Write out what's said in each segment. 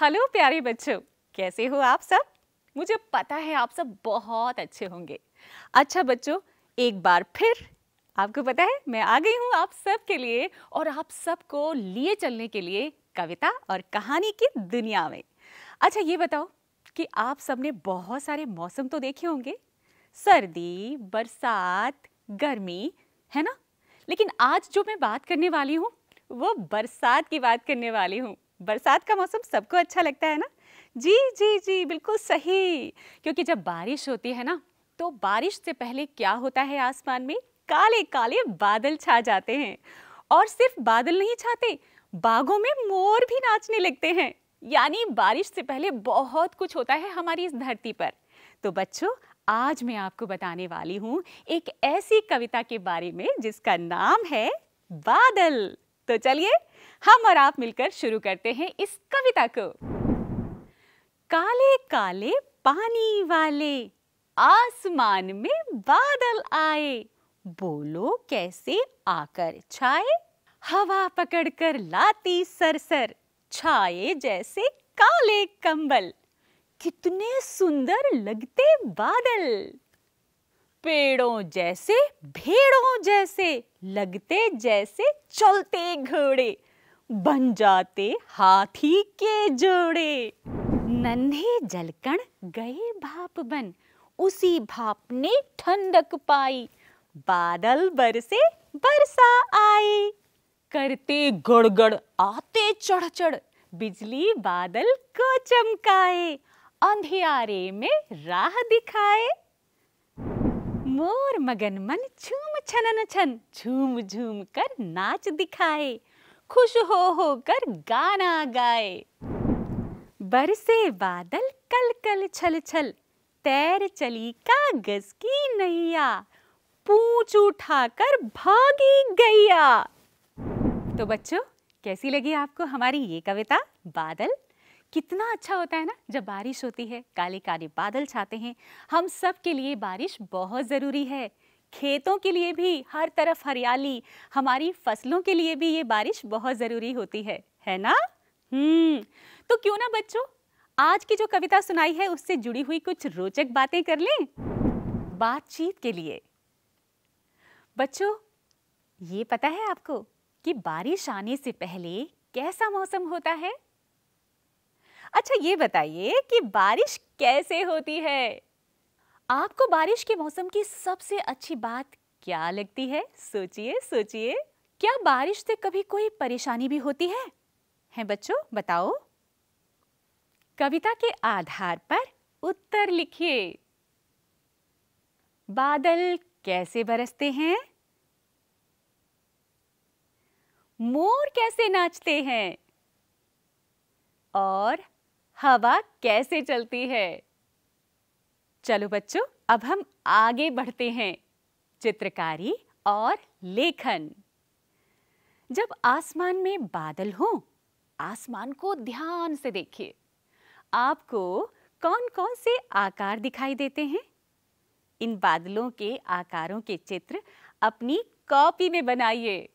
hello प्यारे बच्चों कैसे हो आप सब मुझे पता है आप सब बहुत अच्छे होंगे अच्छा बच्चों एक बार फिर आपको पता है मैं आ गई हूँ आप सब के लिए और आप सबको लिए चलने के लिए कविता और कहानी की दुनिया में अच्छा ये बताओ कि आप सबने बहुत सारे मौसम तो देखे होंगे सर्दी बरसात गर्मी है ना लेकिन आज जो मैं बात करने वाली हूँ वो बरसात की बात करने वाली हूँ बरसात का मौसम सबको अच्छा लगता है ना जी जी जी बिल्कुल सही क्योंकि जब बारिश होती है ना तो बारिश से पहले क्या होता है आसमान में काले काले बादल छा जाते हैं और सिर्फ बादल नहीं छाते बागों में मोर भी नाचने लगते हैं यानी बारिश से पहले बहुत कुछ होता है हमारी इस धरती पर तो बच्चों आज मैं आपको बताने वाली हूँ एक ऐसी कविता के बारे में जिसका नाम है बादल तो चलिए हम और आप मिलकर शुरू करते हैं इस कविता को काले काले पानी वाले आसमान में बादल आए बोलो कैसे आकर छाए हवा पकड़कर लाती सरसर छाए जैसे काले कंबल कितने सुंदर लगते बादल पेड़ों जैसे भेड़ों जैसे लगते जैसे चलते घोड़े बन जाते हाथी के जोड़े नन्हे जलकण गए भाप बन उसी भाप ने ठंडक पाई बादल बरसे बरसा आई करते गड़गड़ आते चढ़ चढ़ बिजली बादल को चमकाए अंधियारे में राह दिखाए मोर मगन मन झूम छनन छन झूम झूम कर नाच दिखाए खुश हो हो कर गाना गाए बरसे बादल कल कल छल छल तैर चली कागज की नैया पूछ कर भागी गैया तो बच्चों कैसी लगी आपको हमारी ये कविता बादल कितना अच्छा होता है ना जब बारिश होती है काले काले बादल छाते हैं हम सब के लिए बारिश बहुत ज़रूरी है खेतों के लिए भी हर तरफ हरियाली हमारी फसलों के लिए भी ये बारिश बहुत ज़रूरी होती है है ना हम्म तो क्यों ना बच्चों आज की जो कविता सुनाई है उससे जुड़ी हुई कुछ रोचक बातें कर लें बातचीत के लिए बच्चों ये पता है आपको कि बारिश आने से पहले कैसा मौसम होता है अच्छा ये बताइए कि बारिश कैसे होती है आपको बारिश के मौसम की सबसे अच्छी बात क्या लगती है सोचिए सोचिए क्या बारिश से कभी कोई परेशानी भी होती है हैं बच्चों बताओ कविता के आधार पर उत्तर लिखिए बादल कैसे बरसते हैं मोर कैसे नाचते हैं और हवा कैसे चलती है चलो बच्चों अब हम आगे बढ़ते हैं चित्रकारी और लेखन जब आसमान में बादल हो आसमान को ध्यान से देखिए आपको कौन कौन से आकार दिखाई देते हैं इन बादलों के आकारों के चित्र अपनी कॉपी में बनाइए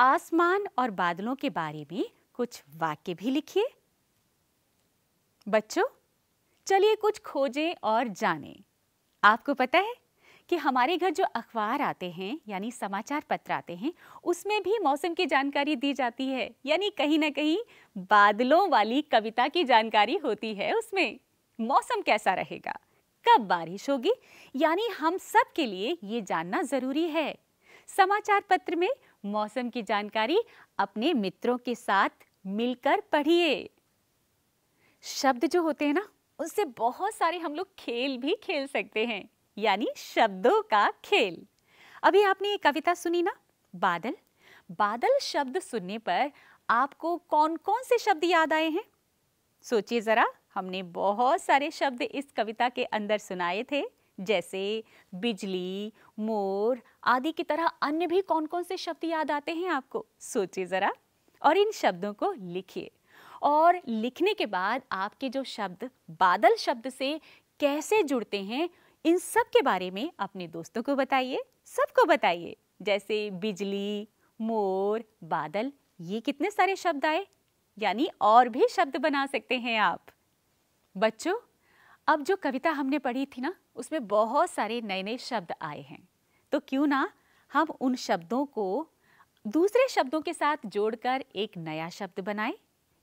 आसमान और बादलों के बारे में कुछ वाक्य भी लिखिए बच्चों चलिए कुछ खोजें और जानें आपको पता है कि हमारे घर जो अखबार आते हैं यानी समाचार पत्र आते हैं उसमें भी मौसम की जानकारी दी जाती है यानी कहीं ना कहीं बादलों वाली कविता की जानकारी होती है उसमें मौसम कैसा रहेगा कब बारिश होगी यानी हम सब के लिए ये जानना ज़रूरी है समाचार पत्र में मौसम की जानकारी अपने मित्रों के साथ मिलकर पढ़िए शब्द जो होते हैं ना उनसे बहुत सारे हम लोग खेल भी खेल सकते हैं यानी शब्दों का खेल अभी आपने ये कविता सुनी ना बादल बादल शब्द सुनने पर आपको कौन कौन से शब्द याद आए हैं सोचिए ज़रा हमने बहुत सारे शब्द इस कविता के अंदर सुनाए थे जैसे बिजली मोर आदि की तरह अन्य भी कौन कौन से शब्द याद आते हैं आपको सोचिए ज़रा और इन शब्दों को लिखिए और लिखने के बाद आपके जो शब्द बादल शब्द से कैसे जुड़ते हैं इन सब के बारे में अपने दोस्तों को बताइए सबको बताइए जैसे बिजली मोर बादल ये कितने सारे शब्द आए यानी और भी शब्द बना सकते हैं आप बच्चों अब जो कविता हमने पढ़ी थी ना उसमें बहुत सारे नए नए शब्द आए हैं तो क्यों ना हम उन शब्दों को दूसरे शब्दों के साथ जोड़कर एक नया शब्द बनाएं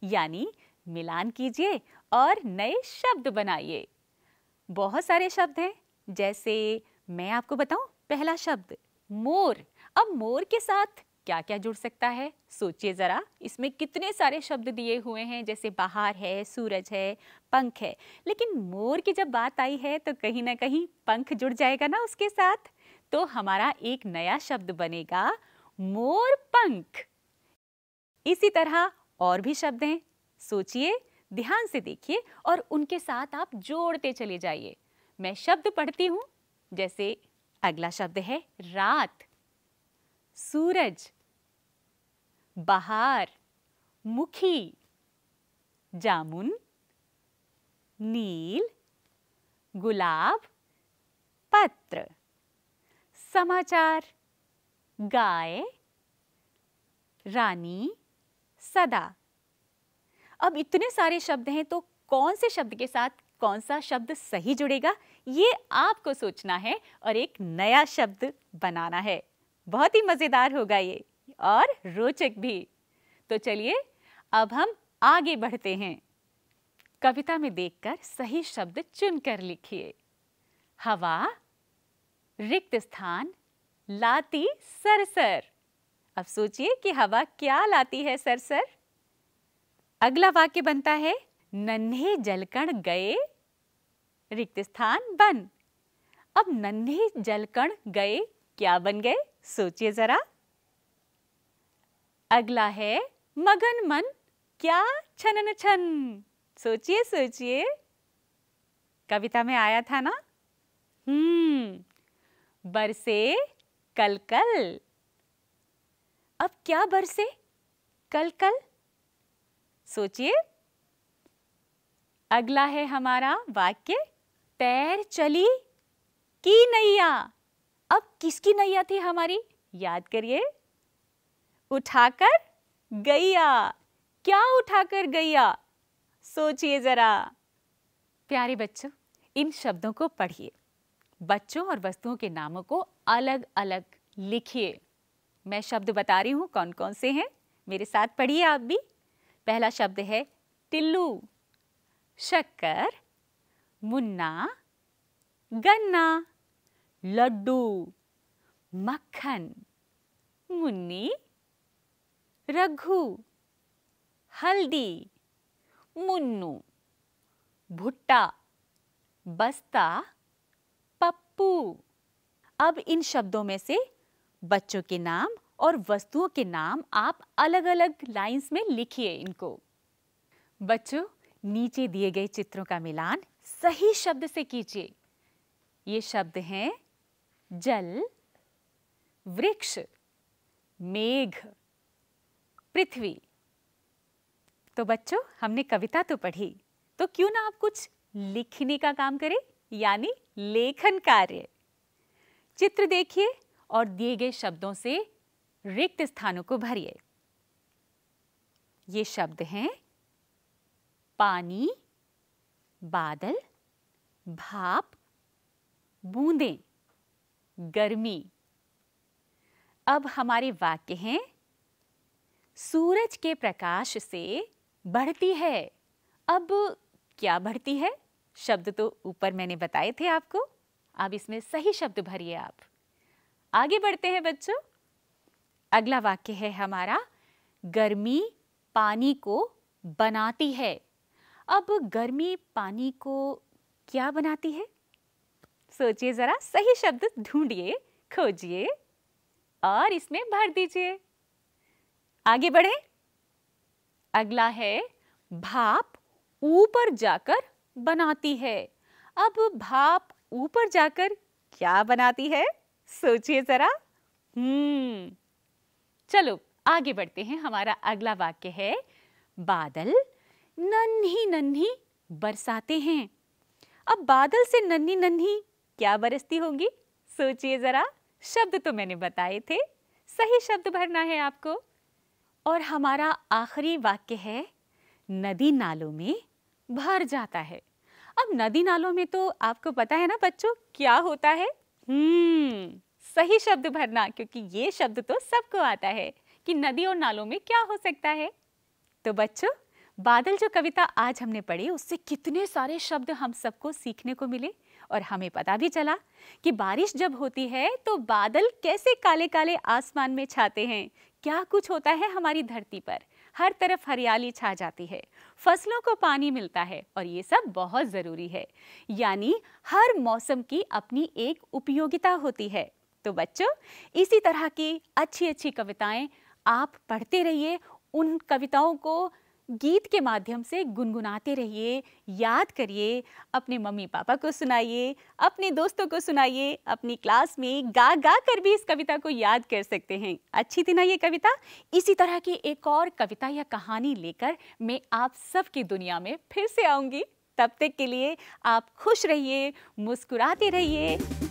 यानी मिलान कीजिए और नए शब्द बनाइए बहुत सारे शब्द हैं जैसे मैं आपको बताऊं पहला शब्द मोर अब मोर के साथ क्या क्या जुड़ सकता है सोचिए ज़रा इसमें कितने सारे शब्द दिए हुए हैं जैसे बाहर है सूरज है पंख है लेकिन मोर की जब बात आई है तो कहीं ना कहीं पंख जुड़ जाएगा ना उसके साथ तो हमारा एक नया शब्द बनेगा मोर पंख इसी तरह और भी शब्द हैं सोचिए ध्यान से देखिए और उनके साथ आप जोड़ते चले जाइए मैं शब्द पढ़ती हूँ जैसे अगला शब्द है रात सूरज बहार मुखी जामुन नील गुलाब पत्र समाचार गाय रानी सदा अब इतने सारे शब्द हैं तो कौन से शब्द के साथ कौन सा शब्द सही जुड़ेगा ये आपको सोचना है और एक नया शब्द बनाना है बहुत ही मज़ेदार होगा ये और रोचक भी तो चलिए अब हम आगे बढ़ते हैं कविता में देखकर सही शब्द चुनकर लिखिए हवा रिक्त स्थान लाती सरसर अब सोचिए कि हवा क्या लाती है सर सर अगला वाक्य बनता है नन्हे जलकण गए रिक्त स्थान बन अब नन्हे जलकण गए क्या बन गए सोचिए जरा अगला है मगन मन क्या छनन छन सोचिए सोचिए कविता में आया था ना हम्म बरसे कलकल अब क्या बरसे कल कल सोचिए अगला है हमारा वाक्य पैर चली की नैया अब किसकी नैया थी हमारी याद करिए उठाकर गैया क्या उठाकर गैया सोचिए जरा प्यारे बच्चों इन शब्दों को पढ़िए बच्चों और वस्तुओं के नामों को अलग अलग लिखिए मैं शब्द बता रही हूँ कौन कौन से हैं मेरे साथ पढ़िए आप भी पहला शब्द है टिल्लू शक्कर मुन्ना गन्ना लड्डू मक्खन मुन्नी रघु हल्दी मुन्नू भुट्टा बस्ता पप्पू अब इन शब्दों में से बच्चों के नाम और वस्तुओं के नाम आप अलग अलग लाइंस में लिखिए इनको बच्चों नीचे दिए गए चित्रों का मिलान सही शब्द से कीजिए ये शब्द हैं जल वृक्ष मेघ पृथ्वी तो बच्चों हमने कविता तो पढ़ी तो क्यों ना आप कुछ लिखने का काम करें यानी लेखन कार्य चित्र देखिए और दिए गए शब्दों से रिक्त स्थानों को भरिए ये शब्द हैं पानी बादल भाप बूंदें गर्मी अब हमारे वाक्य हैं सूरज के प्रकाश से बढ़ती है अब क्या बढ़ती है शब्द तो ऊपर मैंने बताए थे आपको अब इसमें सही शब्द भरिए आप आगे बढ़ते हैं बच्चों अगला वाक्य है हमारा गर्मी पानी को बनाती है अब गर्मी पानी को क्या बनाती है सोचिए ज़रा सही शब्द ढूंढिए खोजिए और इसमें भर दीजिए आगे बढ़े अगला है भाप ऊपर जाकर बनाती है अब भाप ऊपर जाकर क्या बनाती है सोचिए जरा हम्म चलो आगे बढ़ते हैं हमारा अगला वाक्य है बादल नन्ही नन्ही बरसाते हैं अब बादल से नन्ही नन्ही क्या बरसती होंगी सोचिए ज़रा शब्द तो मैंने बताए थे सही शब्द भरना है आपको और हमारा आखिरी वाक्य है नदी नालों में भर जाता है अब नदी नालों में तो आपको पता है ना बच्चों क्या होता है हम्म सही शब्द भरना क्योंकि ये शब्द तो सबको आता है कि नदी और नालों में क्या हो सकता है तो बच्चों बादल जो कविता आज हमने पढ़ी उससे कितने सारे शब्द हम सबको सीखने को मिले और हमें पता भी चला कि बारिश जब होती है तो बादल कैसे काले काले आसमान में छाते हैं क्या कुछ होता है हमारी धरती पर हर तरफ हरियाली छा जाती है फसलों को पानी मिलता है और ये सब बहुत ज़रूरी है यानी हर मौसम की अपनी एक उपयोगिता होती है तो बच्चों इसी तरह की अच्छी अच्छी कविताएं आप पढ़ते रहिए उन कविताओं को गीत के माध्यम से गुनगुनाते रहिए याद करिए अपने मम्मी पापा को सुनाइए अपने दोस्तों को सुनाइए अपनी क्लास में गा गा कर भी इस कविता को याद कर सकते हैं अच्छी थी ना ये कविता इसी तरह की एक और कविता या कहानी लेकर मैं आप सबकी दुनिया में फिर से आऊँगी तब तक के लिए आप खुश रहिए मुस्कुराते रहिए